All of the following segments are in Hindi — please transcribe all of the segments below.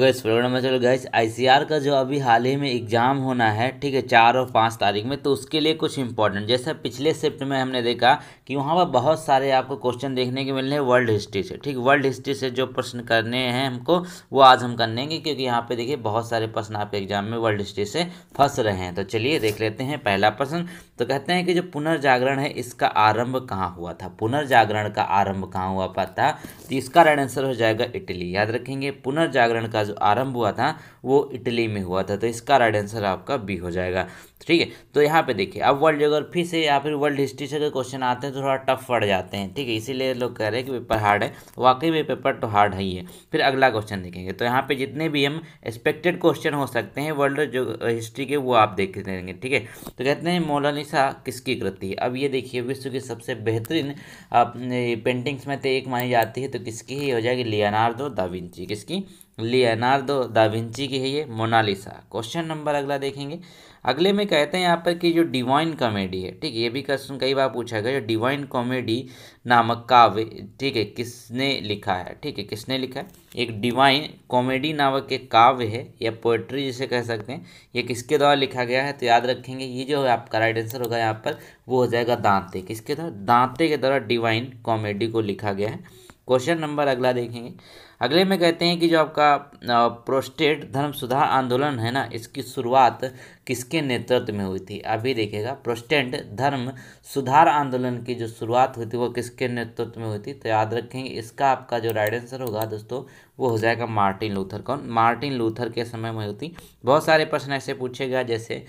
गैस तो प्रोग्राम में चलो गैस आईसीआर का जो अभी हाल ही में एग्ज़ाम होना है ठीक है चार और पाँच तारीख में तो उसके लिए कुछ इंपॉर्टेंट जैसा पिछले शिफ्ट में हमने देखा कि वहाँ पर बहुत सारे आपको क्वेश्चन देखने के मिलने हैं वर्ल्ड हिस्ट्री से ठीक वर्ल्ड हिस्ट्री से जो प्रश्न करने हैं हमको वो आज हम करेंगे क्योंकि यहाँ पर देखिए बहुत सारे प्रश्न आपके एग्जाम में वर्ल्ड हिस्ट्री से फंस रहे हैं तो चलिए देख लेते हैं पहला प्रश्न तो कहते हैं कि जो पुनर्जागरण है इसका आरंभ कहाँ हुआ था पुनर्जागरण का आरंभ कहाँ हुआ पाता तो इसका राइट आंसर हो जाएगा इटली याद रखेंगे पुनर्जागरण का जो आरंभ हुआ था वो इटली में हुआ था तो इसका राइट आंसर आपका बी हो जाएगा ठीक है तो यहाँ पे देखिए अब वर्ल्ड जोग्राफी से या फिर वर्ल्ड हिस्ट्री से अगर क्वेश्चन आते हैं तो थोड़ा टफ पड़ जाते हैं ठीक है इसीलिए लोग कह रहे हैं कि पेपर हार्ड है वाकई में पेपर तो हार्ड है ही है फिर अगला क्वेश्चन देखेंगे तो यहाँ पे जितने भी हम एक्सपेक्टेड क्वेश्चन हो सकते हैं वर्ल्ड जो हिस्ट्री के वो आप देख लेंगे ठीक है तो कहते हैं मोलानी ईसा किसकी कृति है अब ये देखिए विश्व की सबसे बेहतरीन पेंटिंग्स में तो एक मानी जाती है तो किसकी ही हो जाएगी लियोनार्डो दा विंची किसकी लियनार्डो दाविंची की है ये मोनालिसा क्वेश्चन नंबर अगला देखेंगे अगले में कहते हैं यहाँ पर कि जो डिवाइन कॉमेडी है ठीक है ये भी क्वेश्चन कई बार पूछा गया जो डिवाइन कॉमेडी नामक काव्य ठीक है किसने लिखा है ठीक है किसने लिखा है एक डिवाइन कॉमेडी नामक एक काव्य है या पोएट्री जिसे कह सकते हैं ये किसके द्वारा लिखा गया है तो याद रखेंगे ये जो है आपका राइट आंसर होगा यहाँ पर वो हो जाएगा दांते किसके द्वारा दांते के द्वारा डिवाइन कॉमेडी को लिखा गया है क्वेश्चन नंबर अगला देखेंगे अगले में कहते हैं कि जो आपका प्रोस्टेट धर्म सुधार आंदोलन है ना इसकी शुरुआत किसके नेतृत्व में हुई थी अभी देखिएगा प्रोस्टेंट धर्म सुधार आंदोलन की जो शुरुआत हुई थी वो किसके नेतृत्व में हुई थी तो याद रखेंगे इसका आपका जो राइट आंसर होगा दोस्तों वो हो जाएगा मार्टिन लूथर कौन मार्टिन लूथर के समय में होती बहुत सारे प्रश्न ऐसे पूछेगा जैसे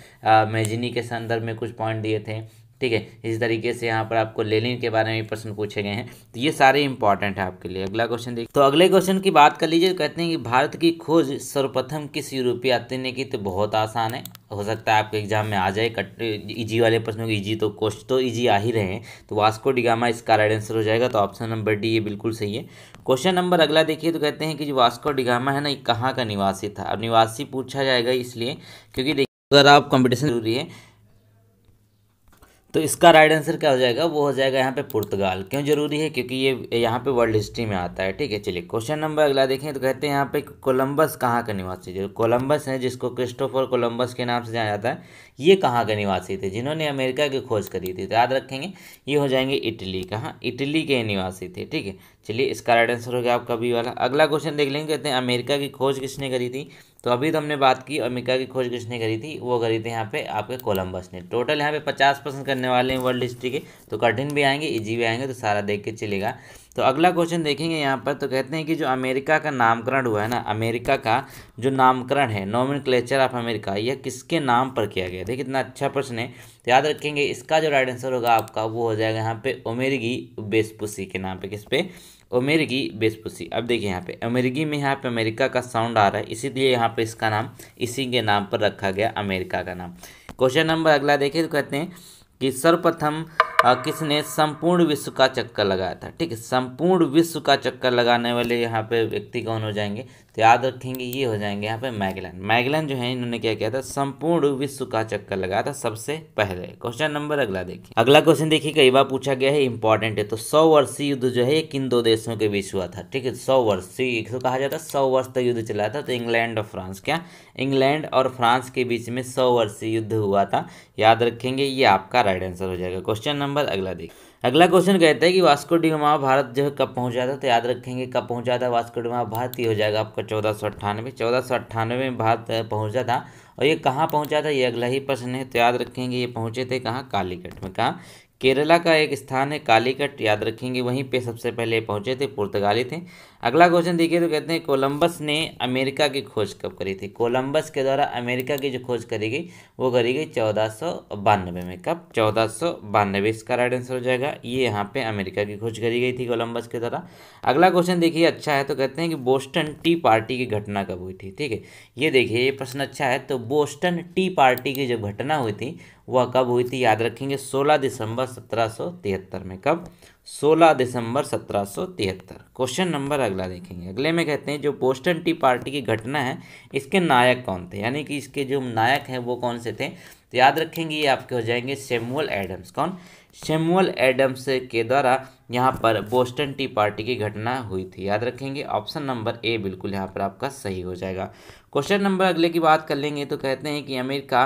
मेजिनी के संदर्भ में कुछ पॉइंट दिए थे ठीक है इसी तरीके से यहाँ पर आपको लेनिन के बारे में प्रश्न पूछे गए हैं तो ये सारे इंपॉर्टेंट है आपके लिए अगला क्वेश्चन देखिए तो अगले क्वेश्चन की बात कर लीजिए कहते हैं कि भारत की खोज सर्वप्रथम किस यूरोपीय यात्री ने की तो बहुत आसान है हो सकता है आपके एग्जाम में आ जाए कट इजी e वाले प्रश्नों के इजी e तो क्वेश्चन तो इजी e आ ही रहे हैं तो वास्को डिगामा इसका राइट आंसर हो जाएगा तो ऑप्शन नंबर डी ये बिल्कुल सही है क्वेश्चन नंबर अगला देखिए तो कहते हैं कि जो वास्को डिगामा है ना ये कहाँ का निवासी था अब निवासी पूछा जाएगा इसलिए क्योंकि देखिए अगर आप कॉम्पिटिशन जरूरी है तो इसका राइट आंसर क्या हो जाएगा वो हो जाएगा यहाँ पे पुर्तगाल क्यों जरूरी है क्योंकि ये यहाँ पे वर्ल्ड हिस्ट्री में आता है ठीक है चलिए क्वेश्चन नंबर अगला देखें तो कहते हैं यहाँ पे कोलंबस कहाँ का निवासी जो कोलंबस है जिसको क्रिस्टोफर कोलंबस के नाम से जाना जाता है ये कहाँ के निवासी थे जिन्होंने अमेरिका की खोज करी थी तो याद रखेंगे ये हो जाएंगे इटली कहाँ इटली के निवासी थे ठीक है चलिए इसका राइट आंसर हो गया आपका भी वाला अगला क्वेश्चन देख लेंगे कहते हैं अमेरिका की खोज किसने करी थी तो अभी तो हमने बात की अमेरिका की खोज किसने करी थी वो करी थी यहाँ पे आपके कोलंबस ने टोटल यहाँ पे पचास परसेंट करने वाले हैं वर्ल्ड हिस्ट्री के तो कठिन भी आएंगे इजी भी आएंगे तो सारा देख के चलेगा तो अगला क्वेश्चन देखेंगे यहाँ पर तो कहते हैं कि जो अमेरिका का नामकरण हुआ है ना अमेरिका का जो नामकरण है नॉमिन क्लेचर ऑफ अमेरिका यह किसके नाम पर किया गया देखिए इतना अच्छा प्रश्न है तो याद रखेंगे इसका जो राइट आंसर होगा आपका वो हो जाएगा यहाँ पे ओमेरिगी बेसपुसी के नाम पर किस पे अमेरिकी बेसपुसी अब देखिए यहाँ पे अमेरिकी में यहाँ पे अमेरिका का साउंड आ रहा है इसीलिए यहाँ पे इसका नाम इसी के नाम पर रखा गया अमेरिका का नाम क्वेश्चन नंबर अगला देखिए तो कहते हैं कि सर्वप्रथम किसने संपूर्ण विश्व का चक्कर लगाया था ठीक है संपूर्ण विश्व का चक्कर लगाने वाले यहाँ पे व्यक्ति कौन हो जाएंगे तो याद रखेंगे ये हो जाएंगे यहाँ पे मैगलन मैगलन जो है इन्होंने क्या किया था संपूर्ण विश्व का चक्कर लगाया था सबसे पहले क्वेश्चन नंबर अगला देखिए अगला क्वेश्चन देखिए कई बार पूछा गया है इंपॉर्टेंट है तो सौ वर्षीय युद्ध जो है ये किन दो देशों के बीच हुआ था ठीक है सौ वर्षीय इसको कहा जाता है सौ वर्ष तक युद्ध चला था तो इंग्लैंड और फ्रांस क्या इंग्लैंड और फ्रांस के बीच में सौ वर्षीय युद्ध हुआ था याद रखेंगे ये आपका राइट आंसर हो जाएगा क्वेश्चन नंबर अगला देखिए अगला क्वेश्चन कहता है कि वास्को डिगामा भारत जो है कब पहुंचा था तो याद रखेंगे कब पहुंचा था वास्को डिगामा भारत ही हो जाएगा आपका चौदह सौ अट्ठानवे चौदह सौ अट्ठानवे में भारत पहुंचा था और ये कहाँ पहुंचा था ये अगला ही प्रश्न है तो याद रखेंगे ये पहुंचे थे कहाँ कालीकट में कहाँ केरला का एक स्थान है कालीकट याद रखेंगे वहीं पे सबसे पहले पहुंचे थे पुर्तगाली थे अगला क्वेश्चन देखिए तो कहते हैं कोलंबस ने अमेरिका की खोज कब करी थी कोलंबस के द्वारा अमेरिका की जो खोज करी गई वो करी गई चौदह सौ में कब चौदह सौ बानबे इसका राइट आंसर हो जाएगा ये यहाँ पे अमेरिका की खोज करी गई थी कोलंबस के द्वारा अगला क्वेश्चन देखिए अच्छा है तो कहते हैं कि बोस्टन टी पार्टी की घटना कब हुई थी ठीक है ये देखिए ये प्रश्न अच्छा है तो बोस्टन टी पार्टी की जो घटना हुई थी वह कब हुई थी याद रखेंगे 16 दिसंबर 1773 में कब 16 दिसंबर 1773 क्वेश्चन नंबर अगला देखेंगे अगले में कहते हैं जो पोस्टन टी पार्टी की घटना है इसके नायक कौन थे यानी कि इसके जो नायक हैं वो कौन से थे तो याद रखेंगे ये आपके हो जाएंगे सेमुअल एडम्स कौन सेमुअल एडम्स के द्वारा यहाँ पर बोस्टन टी पार्टी की घटना हुई थी याद रखेंगे ऑप्शन नंबर ए बिल्कुल यहाँ पर आपका सही हो जाएगा क्वेश्चन नंबर अगले की बात कर लेंगे तो कहते हैं कि अमेरिका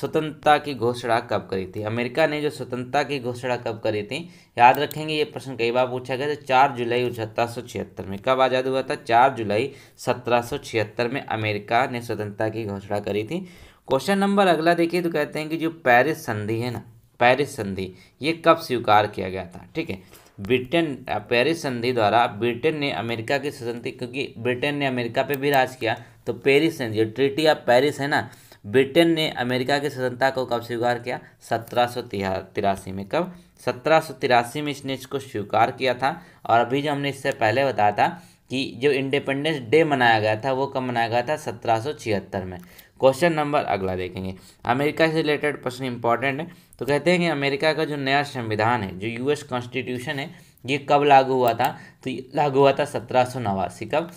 स्वतंत्रता की घोषणा कब करी थी अमेरिका ने जो स्वतंत्रता की घोषणा कब करी थी याद रखेंगे ये प्रश्न कई बार पूछा गया था चार जुलाई सत्रह में कब आज़ाद हुआ था चार जुलाई सत्रह में अमेरिका ने स्वतंत्रता की घोषणा करी थी क्वेश्चन नंबर अगला देखिए तो कहते हैं कि जो पेरिस संधि है ना पेरिस संधि ये कब स्वीकार किया गया था ठीक है ब्रिटेन पेरिस संधि द्वारा ब्रिटेन ने अमेरिका की स्वतंत्रता क्योंकि ब्रिटेन ने अमेरिका पे भी राज किया तो पेरिस संधि जो ट्रिटी ऑफ पेरिस है ना ब्रिटेन ने अमेरिका की स्वतंत्रता को कब स्वीकार किया सत्रह में कब सत्रह में इसने इसको स्वीकार किया था और अभी जो हमने इससे पहले बताया था कि जो इंडिपेंडेंस डे मनाया गया था वो कब मनाया गया था सत्रह में क्वेश्चन नंबर अगला देखेंगे अमेरिका से रिलेटेड प्रश्न इंपॉर्टेंट है तो कहते हैं कि अमेरिका का जो नया संविधान है जो यूएस कॉन्स्टिट्यूशन है ये कब लागू हुआ था तो लागू हुआ था सत्रह कब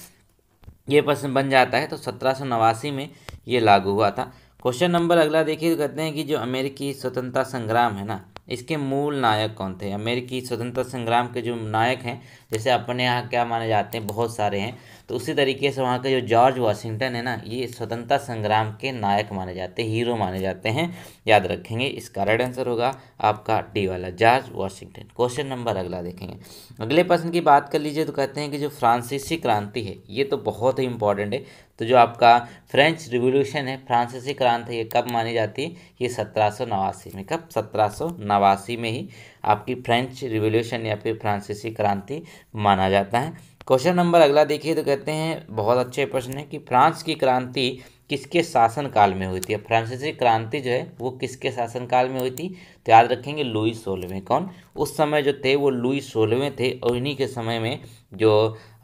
ये प्रश्न बन जाता है तो सत्रह में ये लागू हुआ था क्वेश्चन नंबर अगला देखिए तो कहते हैं कि जो अमेरिकी स्वतंत्रता संग्राम है ना इसके मूल नायक कौन थे अमेरिकी स्वतंत्रता संग्राम के जो नायक हैं जैसे अपने यहाँ क्या माने जाते हैं बहुत सारे हैं तो उसी तरीके से वहाँ का जो जॉर्ज वाशिंगटन है ना ये स्वतंत्रता संग्राम के नायक माने जाते हैं हीरो माने जाते हैं याद रखेंगे इसका राइट आंसर होगा आपका डी वाला जॉर्ज वाशिंगटन क्वेश्चन नंबर अगला देखेंगे अगले प्रश्न की बात कर लीजिए तो कहते हैं कि जो फ्रांसीसी क्रांति है ये तो बहुत ही इंपॉर्टेंट है तो जो आपका फ्रेंच रिवोल्यूशन है फ्रांसीसी क्रांति ये कब मानी जाती है ये सत्रह में कब सत्रह में ही आपकी फ्रेंच रिवोल्यूशन या फिर फ्रांसीसी क्रांति माना जाता है क्वेश्चन नंबर अगला देखिए तो कहते हैं बहुत अच्छे प्रश्न है कि फ्रांस की क्रांति किसके शासनकाल में हुई थी फ्रांसीसी क्रांति जो है वो किसके शासनकाल में हुई थी तो याद रखेंगे लुई सोलहवें कौन उस समय जो थे वो लुई सोलहवें थे और इन्हीं के समय में जो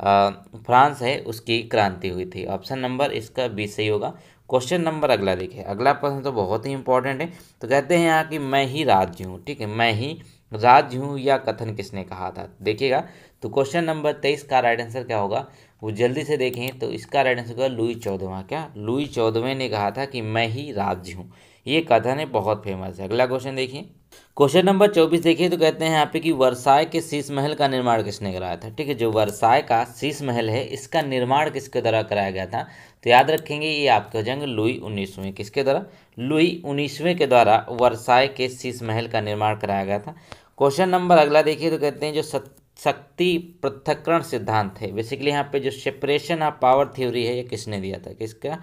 आ, फ्रांस है उसकी क्रांति हुई थी ऑप्शन नंबर इसका बी सही होगा क्वेश्चन नंबर अगला देखिए अगला प्रश्न तो बहुत ही इंपॉर्टेंट है तो कहते हैं यहाँ कि मैं ही राज्य हूँ ठीक है मैं ही राज्य हूँ या कथन किसने कहा था देखिएगा तो क्वेश्चन नंबर तेईस का राइट आंसर क्या होगा वो जल्दी से देखें तो इसका राइट आंसर होगा लुई चौदवा क्या लुई चौदवें ने कहा था कि मैं ही राज्य हूँ ये कथन है बहुत फेमस है अगला क्वेश्चन देखिए क्वेश्चन नंबर चौबीस देखिए तो कहते हैं यहाँ पे कि वर्षाय के शीश महल का निर्माण किसने कराया था ठीक है जो वर्षाय का शीश महल है इसका निर्माण किसके द्वारा कराया गया था तो याद रखेंगे ये आपके हो जाएंगे लुई उन्नीसवें किसके द्वारा लुई उन्नीसवें के द्वारा वर्साय के शीश महल का निर्माण कराया गया था क्वेश्चन नंबर अगला देखिए तो कहते हैं जो शक्ति पृथककरण सिद्धांत है बेसिकली यहाँ पे जो सेपरेशन ऑफ पावर थ्योरी है ये किसने दिया था किसका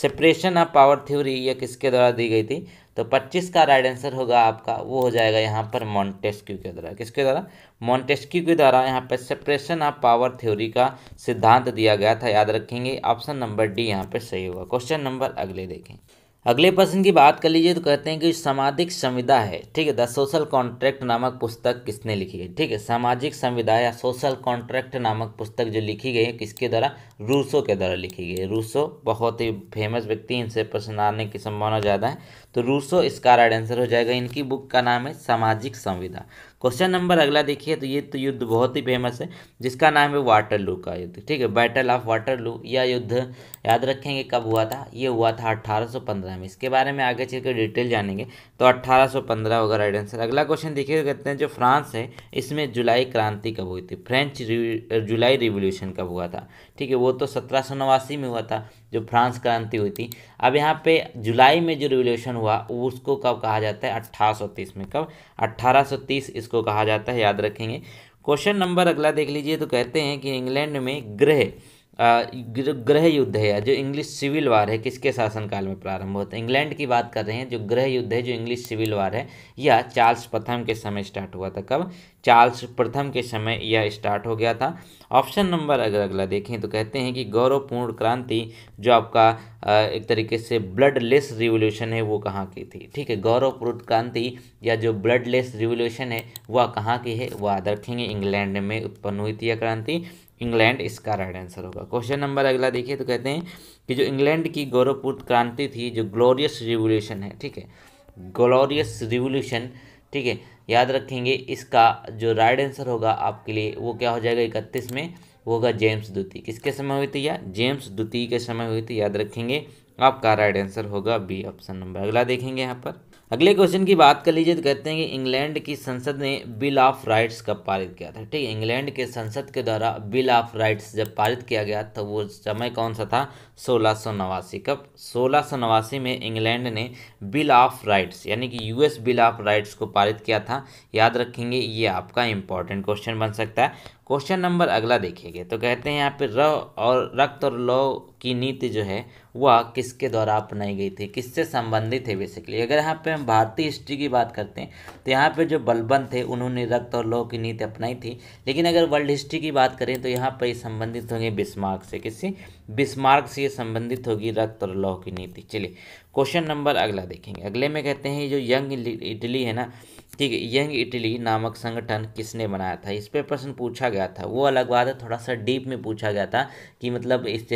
सेपरेशन ऑफ पावर थ्योरी ये किसके द्वारा दी गई थी तो 25 का राइट आंसर होगा आपका वो हो जाएगा यहाँ पर मॉन्टेस्क्यू के द्वारा किसके द्वारा मॉन्टेस्क्यू के द्वारा यहाँ पर सेपरेशन ऑफ पावर थ्योरी का सिद्धांत दिया गया था याद रखेंगे ऑप्शन नंबर डी यहाँ पर सही होगा क्वेश्चन नंबर अगले देखें अगले प्रश्न की बात कर लीजिए तो कहते हैं कि सामाजिक संविदा है ठीक है द सोशल कॉन्ट्रैक्ट नामक पुस्तक किसने लिखी है ठीक है सामाजिक संविदा या सोशल कॉन्ट्रैक्ट नामक पुस्तक जो लिखी गई है किसके द्वारा रूसो के द्वारा लिखी गई है रूसो बहुत ही फेमस व्यक्ति इनसे प्रश्न आने की संभावना ज़्यादा है तो रूसो इसका राइट आंसर हो जाएगा इनकी बुक का नाम है सामाजिक संविधा क्वेश्चन नंबर अगला देखिए तो ये तो युद्ध बहुत ही फेमस है जिसका नाम है लू का युद्ध ठीक है बैटल ऑफ लू यह युद्ध याद रखेंगे कब हुआ था ये हुआ था 1815 में इसके बारे में आगे चलकर डिटेल जानेंगे तो 1815 होगा राइट आंसर अगला क्वेश्चन देखिए तो कहते हैं जो फ्रांस है इसमें जुलाई क्रांति कब हुई थी फ्रेंच जुलाई रिवोल्यूशन कब हुआ था ठीक है वो तो सत्रह में हुआ था जो फ्रांस क्रांति हुई थी अब यहाँ पे जुलाई में जो रिवोल्यूशन हुआ उसको कब कहा जाता है अट्ठारह में कब 1830 इसको कहा जाता है याद रखेंगे क्वेश्चन नंबर अगला देख लीजिए तो कहते हैं कि इंग्लैंड में गृह ग्रह युद्ध है या जो इंग्लिश सिविल वार है किसके शासनकाल में प्रारंभ होता है इंग्लैंड की बात कर रहे हैं जो गृह युद्ध है जो इंग्लिश सिविल वार है यह चार्ल्स प्रथम के समय स्टार्ट हुआ था कब चार्ल्स प्रथम के समय यह स्टार्ट हो गया था ऑप्शन नंबर अगर अगला देखें तो कहते हैं कि गौरवपूर्ण क्रांति जो आपका एक तरीके से ब्लडलेस रिवोल्यूशन है वो कहाँ की थी ठीक है गौरवपूर्ण क्रांति या जो ब्लडलेस रिवोल्यूशन है वह कहाँ की है वह याद रखेंगे इंग्लैंड में उत्पन्न हुई थी यह क्रांति इंग्लैंड इसका राइट आंसर होगा क्वेश्चन नंबर अगला देखिए तो कहते हैं कि जो इंग्लैंड की गौरवपूर्ण क्रांति थी जो ग्लोरियस रिवोल्यूशन है ठीक है ग्लोरियस रिवोल्यूशन ठीक है याद रखेंगे इसका जो राइट आंसर होगा आपके लिए वो क्या हो जाएगा इकतीस में वो होगा जेम्स द्वितीय किसके समय हुई थी या जेम्स द्वितीय के समय हुई थी याद रखेंगे आपका राइट आंसर होगा बी ऑप्शन नंबर अगला देखेंगे यहाँ पर अगले क्वेश्चन की बात कर लीजिए तो कहते हैं कि इंग्लैंड की संसद ने बिल ऑफ राइट्स कब पारित किया था ठीक है इंग्लैंड के संसद के द्वारा बिल ऑफ राइट्स जब पारित किया गया तो वो समय कौन सा था सोलह सौ नवासी कब सोलह सौ नवासी में इंग्लैंड ने बिल ऑफ राइट्स यानी कि यूएस बिल ऑफ राइट्स को पारित किया था याद रखेंगे ये आपका इंपॉर्टेंट क्वेश्चन बन सकता है क्वेश्चन नंबर अगला देखेंगे तो कहते हैं यहाँ पे र और रक्त और लौ की नीति जो है वह किसके द्वारा अपनाई गई थी किससे संबंधित है बेसिकली अगर यहाँ पे हम भारतीय हिस्ट्री की बात करते हैं तो यहाँ पे जो बलबन थे उन्होंने रक्त और लौ की नीति अपनाई थी लेकिन अगर वर्ल्ड हिस्ट्री की बात करें तो यहाँ पर ये संबंधित होंगे बिस्मार्क से किससे बिस्मार्क से ये संबंधित होगी रक्त और लौ की नीति चलिए क्वेश्चन नंबर अगला देखेंगे अगले में कहते हैं जो यंग इटली है ना ठीक है यंग इटली नामक संगठन किसने बनाया था इस पे प्रश्न पूछा गया था वो अलग बात है थोड़ा सा डीप में पूछा गया था कि मतलब इस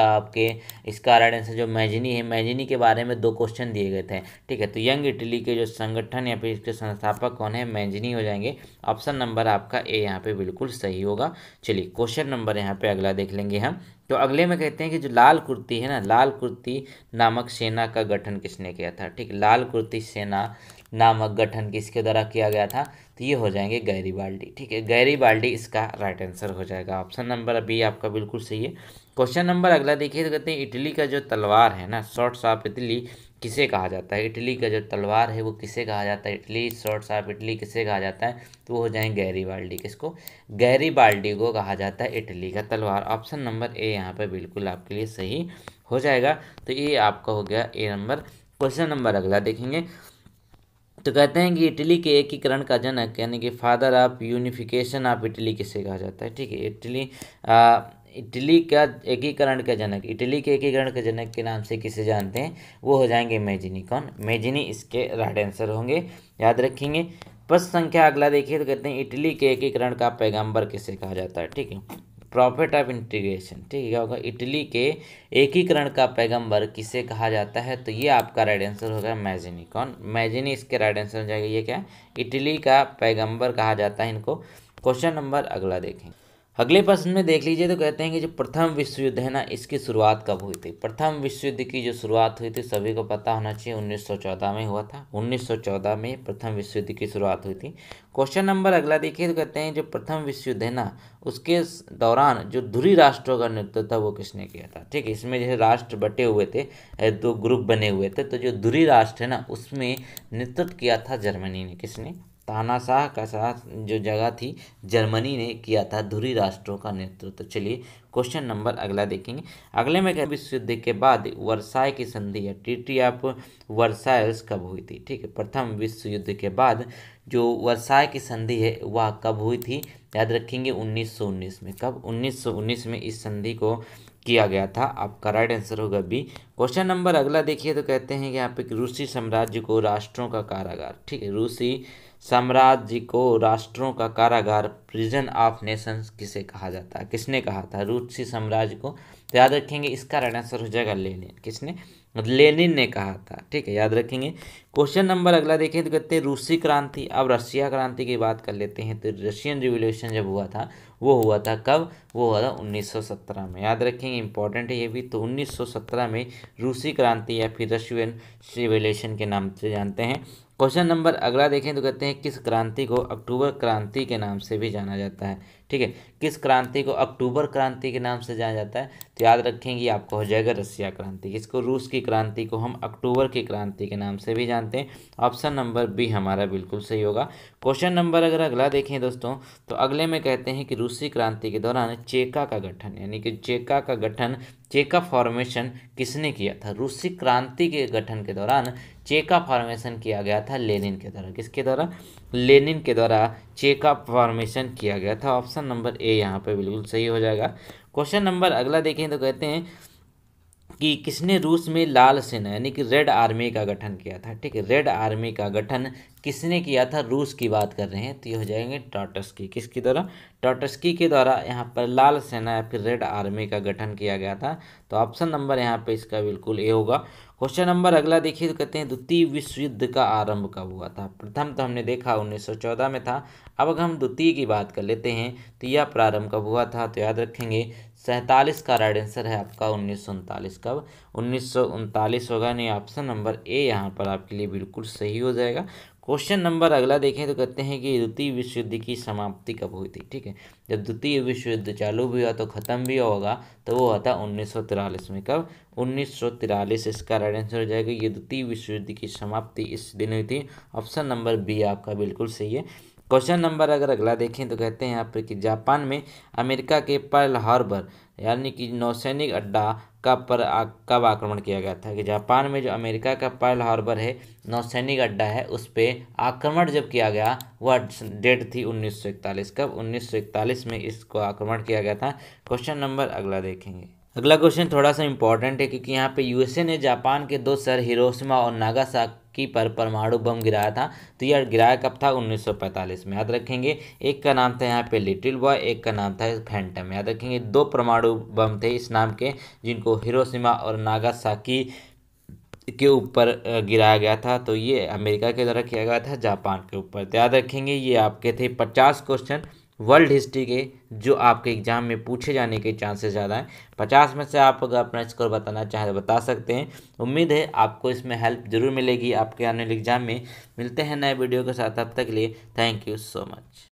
आपके इसका राइट आंसर जो मैजिनी है मैजिनी के बारे में दो क्वेश्चन दिए गए थे ठीक है तो यंग इटली के जो संगठन या फिर इसके संस्थापक कौन है मैजिनी हो जाएंगे ऑप्शन नंबर आपका ए यहाँ पे बिल्कुल सही होगा चलिए क्वेश्चन नंबर यहाँ पे अगला देख लेंगे हम तो अगले में कहते हैं कि जो लाल कुर्ती है ना लाल कुर्ती नामक सेना का गठन किसने किया था ठीक लाल कुर्ती सेना नामक गठन किसके द्वारा किया गया था तो ये हो जाएंगे बाल्टी ठीक है बाल्टी इसका राइट आंसर हो जाएगा ऑप्शन नंबर बी आपका बिल्कुल सही है क्वेश्चन नंबर अगला देखिए तो कहते हैं इटली का जो तलवार है ना शॉर्ट साफ इटली किसे कहा जाता है इटली का जो तलवार है वो किसे कहा जाता है इटली शॉर्ट साफ इटली किसे कहा जाता है तो वो हो जाएंगे गैरी बाल्टी किसको गैरी बाल्टी को कहा जाता है इटली का तलवार ऑप्शन नंबर ए यहाँ पर बिल्कुल आपके लिए सही हो जाएगा तो ये आपका हो गया ए नंबर क्वेश्चन नंबर अगला देखेंगे तो कहते हैं कि इटली के एकीकरण का जनक यानी कि father of unification of Italy किसे कहा जाता है ठीक है इटली आ, इटली का एकीकरण का जनक इटली के एकीकरण का जनक के नाम से किसे जानते हैं वो हो जाएंगे मेजिनी कौन मेजिनी इसके राइट आंसर होंगे याद रखेंगे प्रश्न संख्या अगला देखिए तो कहते हैं इटली के एकीकरण का पैगंबर किसे कहा जाता है ठीक है प्रॉफिट ऑफ इंटीग्रेशन ठीक है क्या होगा इटली के एकीकरण का पैगंबर किसे कहा जाता है तो ये आपका राइट आंसर होगा मैजिनी कौन मैजिनी इसके राइट आंसर हो जाएगा ये क्या इटली का पैगंबर कहा जाता है इनको क्वेश्चन नंबर अगला देखें अगले प्रश्न में देख लीजिए तो कहते हैं कि जो प्रथम विश्व युद्ध है ना इसकी शुरुआत कब हुई थी प्रथम विश्व युद्ध की जो शुरुआत हुई थी सभी को पता होना चाहिए 1914 में हुआ था 1914 में प्रथम विश्व युद्ध की शुरुआत हुई थी क्वेश्चन नंबर अगला देखिए तो कहते हैं जो प्रथम विश्व युद्ध है ना उसके दौरान जो धुरी राष्ट्रों का नेतृत्व था वो किसने किया था ठीक है इसमें जैसे राष्ट्र बटे हुए थे दो ग्रुप बने हुए थे तो जो धुरी राष्ट्र है ना उसमें नेतृत्व किया था जर्मनी ने किसने तानाशाह का साथ जो जगह थी जर्मनी ने किया था धुरी राष्ट्रों का नेतृत्व तो चलिए क्वेश्चन नंबर अगला देखेंगे अगले में विश्व युद्ध के बाद वर्षाय की संधि या ट्रीटी ऑफ वर्सायल्स कब हुई थी ठीक है प्रथम विश्व युद्ध के बाद जो वर्षाय की संधि है वह कब हुई थी याद रखेंगे 1919 में कब 1919 में इस संधि को किया गया था आपका राइट आंसर होगा बी क्वेश्चन नंबर अगला देखिए तो कहते हैं कि यहाँ पे रूसी साम्राज्य को राष्ट्रों का कारागार ठीक है रूसी साम्राज्य को राष्ट्रों का कारागार प्रिजन ऑफ नेशंस किसे कहा जाता है किसने कहा था रूसी साम्राज्य को तो याद रखेंगे इसका रहना सर हो जाएगा लेनिन किसने लेनिन मतलब ने कहा था ठीक है याद रखेंगे क्वेश्चन नंबर अगला देखिए तो कहते हैं रूसी क्रांति अब रशिया क्रांति की बात कर लेते हैं तो रशियन रिवोल्यूशन जब हुआ था वो हुआ था कब वो हुआ था 1917 में याद रखेंगे इंपॉर्टेंट है ये भी तो 1917 में रूसी क्रांति या फिर रशियन रिवोल्यूशन के नाम से जानते हैं क्वेश्चन नंबर अगला देखें तो कहते हैं किस क्रांति को अक्टूबर क्रांति के नाम से भी जाना जाता है ठीक है किस क्रांति को अक्टूबर क्रांति के नाम से जाना जाता है तो याद रखेंगे आपको हो जाएगा रसिया क्रांति इसको रूस की क्रांति को हम अक्टूबर की क्रांति के नाम से भी जानते हैं ऑप्शन नंबर बी हमारा बिल्कुल सही होगा क्वेश्चन नंबर अगर अगला देखें दोस्तों तो अगले में कहते हैं कि रूसी क्रांति के दौरान चेका का गठन यानी कि चेका का गठन चेका फॉर्मेशन किसने किया था रूसी क्रांति के गठन के दौरान चेका फॉर्मेशन किया गया था लेनिन के द्वारा किसके द्वारा लेनिन के द्वारा चेका फॉर्मेशन किया गया था ऑप्शन नंबर ए यहाँ पे बिल्कुल सही हो जाएगा क्वेश्चन नंबर अगला देखें तो कहते हैं कि किसने रूस में लाल सेना यानी कि रेड आर्मी का गठन किया था ठीक है रेड आर्मी का गठन किसने किया था रूस की बात कर रहे हैं तो ये हो जाएंगे टॉटस्की किसकी द्वारा टॉटस्की के द्वारा यहाँ पर लाल सेना या फिर रेड आर्मी का गठन किया गया था तो ऑप्शन नंबर यहाँ पे इसका बिल्कुल ए होगा क्वेश्चन नंबर अगला देखिए तो कहते हैं द्वितीय विश्व युद्ध का आरंभ कब हुआ था प्रथम तो हमने देखा 1914 में था अब अगर हम द्वितीय की बात कर लेते हैं तो यह प्रारंभ कब हुआ था तो याद रखेंगे सैंतालीस का राइट आंसर है आपका उन्नीस सौ उनतालीस का उन्नीस सौ उनतालीस होगा नहीं ऑप्शन नंबर ए यहाँ पर आपके लिए बिल्कुल सही हो जाएगा क्वेश्चन नंबर अगला देखें तो कहते हैं कि द्वितीय विश्व युद्ध की समाप्ति कब हुई थी ठीक है जब द्वितीय विश्व युद्ध चालू भी हुआ तो ख़त्म भी होगा तो वो होता था उन्नीस में कब उन्नीस इसका राइट आंसर हो जाएगा ये द्वितीय विश्व युद्ध की समाप्ति इस दिन हुई थी ऑप्शन नंबर बी आपका बिल्कुल सही है क्वेश्चन नंबर अगर अगला देखें तो कहते हैं यहाँ पर कि जापान में अमेरिका के पर्ल हार्बर यानी कि नौसैनिक अड्डा का पर कब आक्रमण किया गया था कि जापान में जो अमेरिका का पर्ल हार्बर है नौसैनिक अड्डा है उस पर आक्रमण जब किया गया वह डेट थी 1941 कब 1941 में इसको आक्रमण किया गया था क्वेश्चन नंबर अगला देखेंगे अगला क्वेश्चन थोड़ा सा इंपॉर्टेंट है क्योंकि यहाँ पे यूएसए ने जापान के दो शहर हिरोशिमा और नागासाक की पर परमाणु बम गिराया था तो यह गिराया कब था 1945 में याद रखेंगे एक का नाम था यहाँ पे लिटिल बॉय एक का नाम था फैंटम याद रखेंगे दो परमाणु बम थे इस नाम के जिनको हिरोशिमा और नागासाकी के ऊपर गिराया गया था तो ये अमेरिका के द्वारा किया गया था जापान के ऊपर तो याद रखेंगे ये आपके थे पचास क्वेश्चन वर्ल्ड हिस्ट्री के जो आपके एग्ज़ाम में पूछे जाने के चांसेस ज़्यादा हैं पचास में से आप अगर अपना स्कोर बताना चाहें तो बता सकते हैं उम्मीद है आपको इसमें हेल्प जरूर मिलेगी आपके आने वाले एग्ज़ाम में मिलते हैं नए वीडियो के साथ अब तक के लिए थैंक यू सो मच